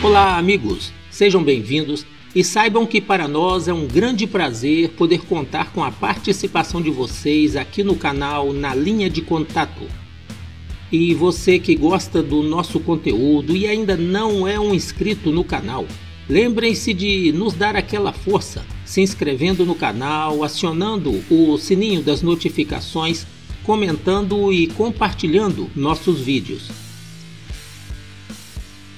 Olá, amigos! Sejam bem-vindos e saibam que para nós é um grande prazer poder contar com a participação de vocês aqui no canal Na Linha de Contato. E você que gosta do nosso conteúdo e ainda não é um inscrito no canal, lembrem-se de nos dar aquela força se inscrevendo no canal, acionando o sininho das notificações, comentando e compartilhando nossos vídeos.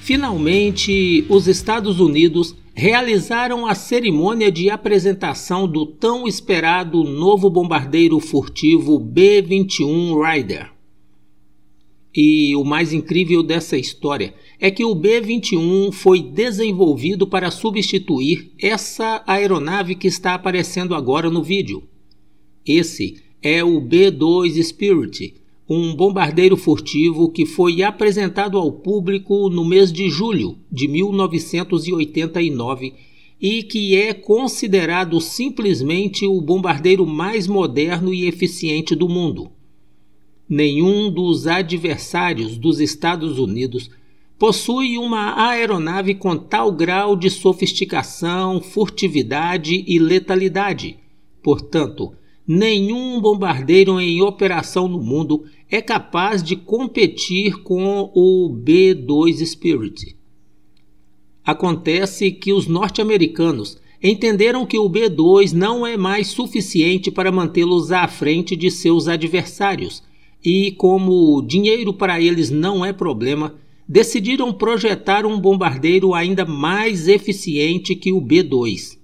Finalmente, os Estados Unidos realizaram a cerimônia de apresentação do tão esperado novo bombardeiro furtivo B-21 Rider. E o mais incrível dessa história é que o B-21 foi desenvolvido para substituir essa aeronave que está aparecendo agora no vídeo. Esse é o B-2 Spirit, um bombardeiro furtivo que foi apresentado ao público no mês de julho de 1989 e que é considerado simplesmente o bombardeiro mais moderno e eficiente do mundo. Nenhum dos adversários dos Estados Unidos possui uma aeronave com tal grau de sofisticação, furtividade e letalidade. Portanto, nenhum bombardeiro em operação no mundo é capaz de competir com o B2 Spirit. Acontece que os norte-americanos entenderam que o B2 não é mais suficiente para mantê-los à frente de seus adversários e, como dinheiro para eles não é problema, decidiram projetar um bombardeiro ainda mais eficiente que o B2.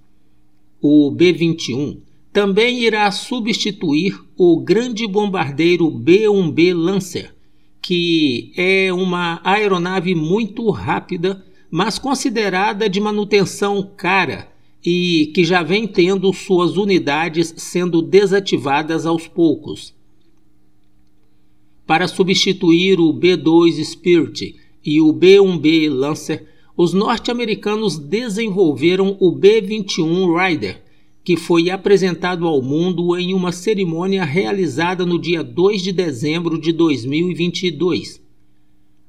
O B-21 também irá substituir o grande bombardeiro B-1B Lancer, que é uma aeronave muito rápida, mas considerada de manutenção cara e que já vem tendo suas unidades sendo desativadas aos poucos. Para substituir o B-2 Spirit e o B-1B Lancer, os norte-americanos desenvolveram o B-21 Rider, que foi apresentado ao mundo em uma cerimônia realizada no dia 2 de dezembro de 2022.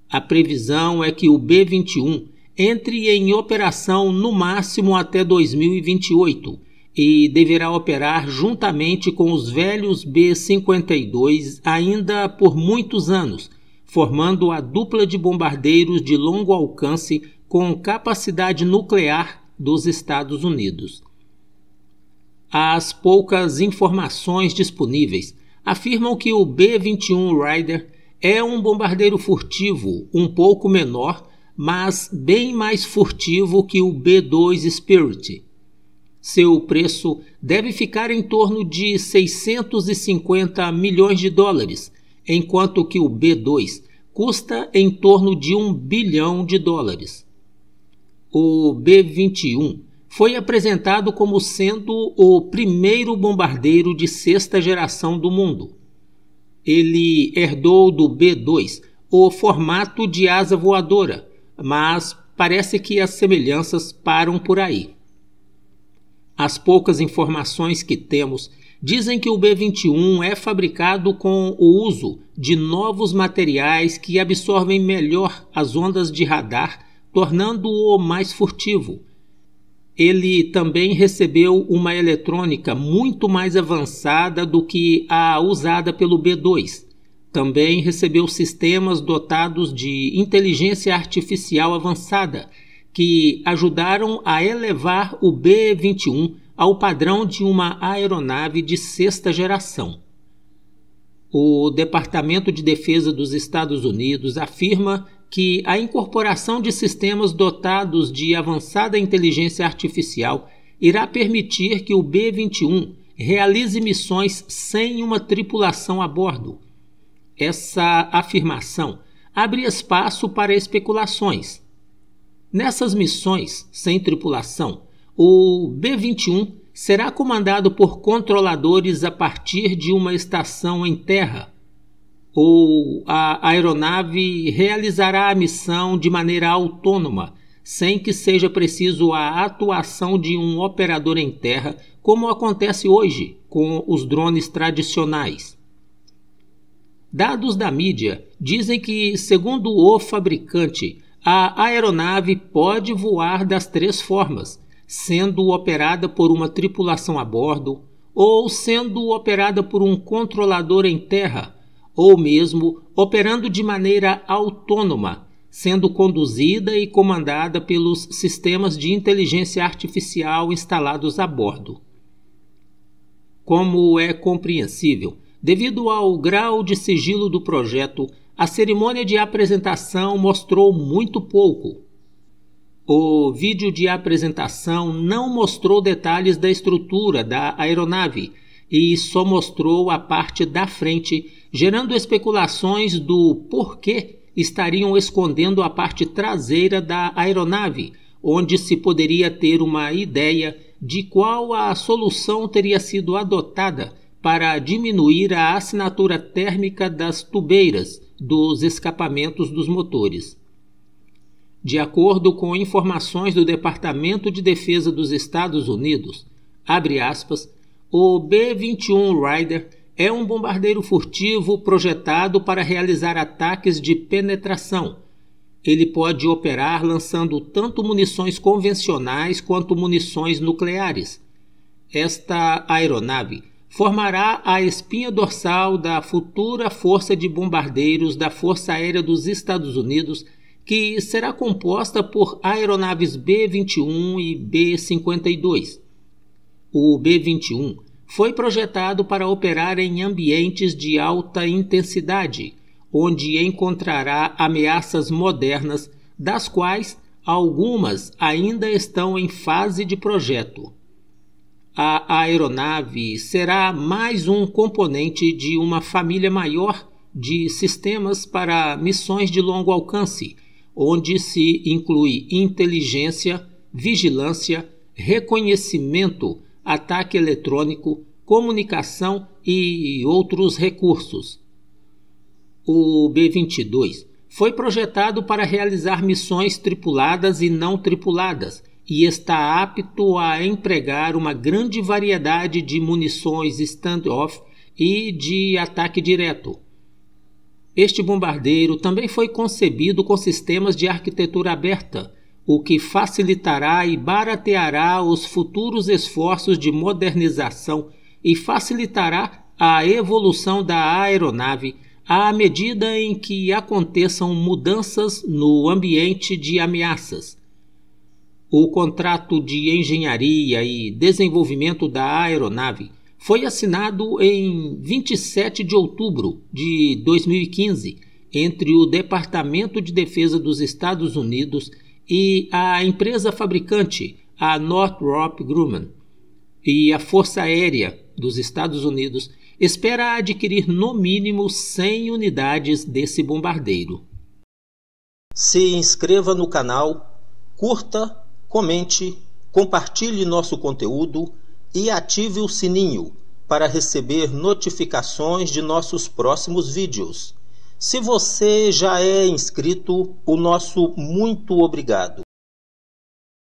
A previsão é que o B-21 entre em operação no máximo até 2028 e deverá operar juntamente com os velhos B-52 ainda por muitos anos, formando a dupla de bombardeiros de longo alcance com capacidade nuclear dos Estados Unidos. As poucas informações disponíveis, afirmam que o B-21 Rider é um bombardeiro furtivo um pouco menor, mas bem mais furtivo que o B-2 Spirit. Seu preço deve ficar em torno de 650 milhões de dólares, enquanto que o B2 custa em torno de 1 bilhão de dólares. O B21 foi apresentado como sendo o primeiro bombardeiro de sexta geração do mundo. Ele herdou do B-2 o formato de asa voadora, mas parece que as semelhanças param por aí. As poucas informações que temos dizem que o B-21 é fabricado com o uso de novos materiais que absorvem melhor as ondas de radar, tornando-o mais furtivo ele também recebeu uma eletrônica muito mais avançada do que a usada pelo B2. Também recebeu sistemas dotados de inteligência artificial avançada, que ajudaram a elevar o B-21 ao padrão de uma aeronave de sexta geração. O Departamento de Defesa dos Estados Unidos afirma que a incorporação de sistemas dotados de avançada inteligência artificial irá permitir que o B-21 realize missões sem uma tripulação a bordo. Essa afirmação abre espaço para especulações. Nessas missões sem tripulação, o B-21 será comandado por controladores a partir de uma estação em terra, ou a aeronave realizará a missão de maneira autônoma, sem que seja preciso a atuação de um operador em terra, como acontece hoje com os drones tradicionais. Dados da mídia dizem que, segundo o fabricante, a aeronave pode voar das três formas sendo operada por uma tripulação a bordo, ou sendo operada por um controlador em terra, ou mesmo operando de maneira autônoma, sendo conduzida e comandada pelos sistemas de inteligência artificial instalados a bordo. Como é compreensível, devido ao grau de sigilo do projeto, a cerimônia de apresentação mostrou muito pouco, o vídeo de apresentação não mostrou detalhes da estrutura da aeronave e só mostrou a parte da frente, gerando especulações do porquê estariam escondendo a parte traseira da aeronave, onde se poderia ter uma ideia de qual a solução teria sido adotada para diminuir a assinatura térmica das tubeiras dos escapamentos dos motores. De acordo com informações do Departamento de Defesa dos Estados Unidos, aspas, o B-21 Rider é um bombardeiro furtivo projetado para realizar ataques de penetração. Ele pode operar lançando tanto munições convencionais quanto munições nucleares. Esta aeronave formará a espinha dorsal da futura Força de Bombardeiros da Força Aérea dos Estados Unidos que será composta por aeronaves B-21 e B-52. O B-21 foi projetado para operar em ambientes de alta intensidade, onde encontrará ameaças modernas, das quais algumas ainda estão em fase de projeto. A aeronave será mais um componente de uma família maior de sistemas para missões de longo alcance onde se inclui inteligência, vigilância, reconhecimento, ataque eletrônico, comunicação e outros recursos. O B-22 foi projetado para realizar missões tripuladas e não tripuladas e está apto a empregar uma grande variedade de munições standoff e de ataque direto. Este bombardeiro também foi concebido com sistemas de arquitetura aberta, o que facilitará e barateará os futuros esforços de modernização e facilitará a evolução da aeronave à medida em que aconteçam mudanças no ambiente de ameaças. O contrato de engenharia e desenvolvimento da aeronave foi assinado em 27 de outubro de 2015 entre o Departamento de Defesa dos Estados Unidos e a empresa fabricante, a Northrop Grumman. E a Força Aérea dos Estados Unidos espera adquirir no mínimo 100 unidades desse bombardeiro. Se inscreva no canal, curta, comente, compartilhe nosso conteúdo e ative o sininho para receber notificações de nossos próximos vídeos. Se você já é inscrito, o nosso muito obrigado.